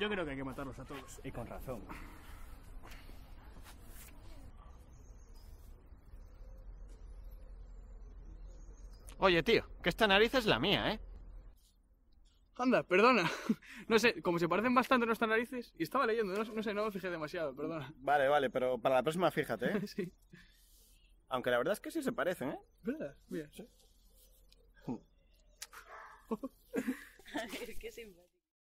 Yo creo que hay que matarlos a todos. Y con razón. Oye, tío, que esta nariz es la mía, ¿eh? Anda, perdona. No sé, como se parecen bastante nuestras narices, y estaba leyendo, no, sé, no me fijé demasiado, perdona. Vale, vale, pero para la próxima fíjate, ¿eh? sí. Aunque la verdad es que sí se parecen, ¿eh? ¿Verdad? Mira, sí.